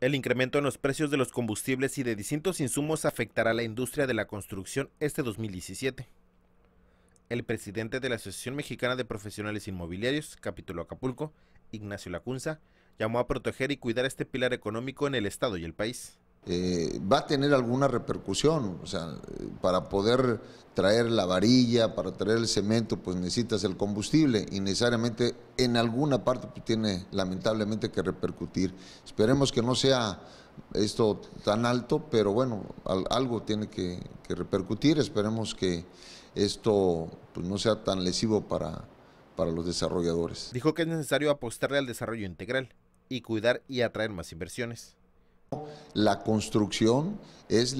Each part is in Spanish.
El incremento en los precios de los combustibles y de distintos insumos afectará a la industria de la construcción este 2017. El presidente de la Asociación Mexicana de Profesionales Inmobiliarios, capítulo Acapulco, Ignacio Lacunza, llamó a proteger y cuidar este pilar económico en el Estado y el país. Eh, va a tener alguna repercusión. O sea, para poder traer la varilla, para traer el cemento, pues necesitas el combustible y necesariamente en alguna parte pues, tiene lamentablemente que repercutir. Esperemos que no sea esto tan alto, pero bueno, algo tiene que, que repercutir. Esperemos que esto pues, no sea tan lesivo para, para los desarrolladores. Dijo que es necesario apostarle al desarrollo integral y cuidar y atraer más inversiones. La construcción es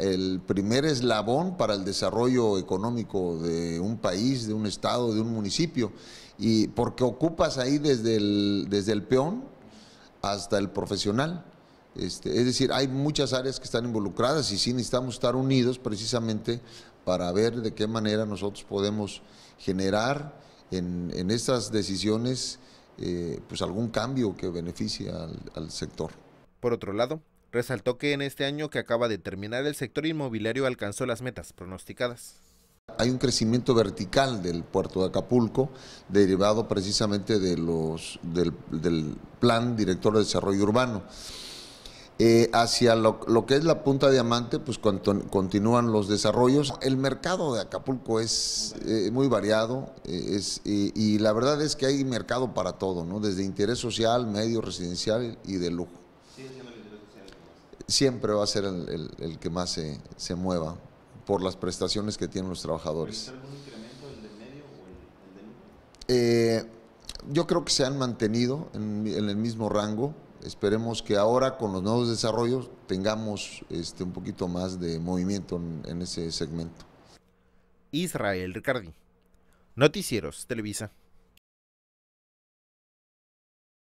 el primer eslabón para el desarrollo económico de un país, de un estado, de un municipio, y porque ocupas ahí desde el, desde el peón hasta el profesional. Este, es decir, hay muchas áreas que están involucradas y sí necesitamos estar unidos precisamente para ver de qué manera nosotros podemos generar en, estas decisiones eh, pues algún cambio que beneficie al sector. Por otro lado, resaltó que en este año que acaba de terminar el sector inmobiliario alcanzó las metas pronosticadas. Hay un crecimiento vertical del puerto de Acapulco, derivado precisamente de los, del, plan director de desarrollo urbano. Eh, hacia lo, que es la punta diamante, pues continúan los desarrollos. El mercado de Acapulco es eh, muy variado eh, y, y, la verdad es que hay mercado para todo, ¿no? desde interés social, medio residencial y de lujo siempre va a ser el, que más se, mueva por las prestaciones que tienen los trabajadores. algún incremento el medio o el, del eh, yo creo que se han mantenido en, el mismo rango. Esperemos que ahora con los nuevos desarrollos tengamos este, un poquito más de movimiento en ese segmento. Israel Ricardi. Noticieros Televisa.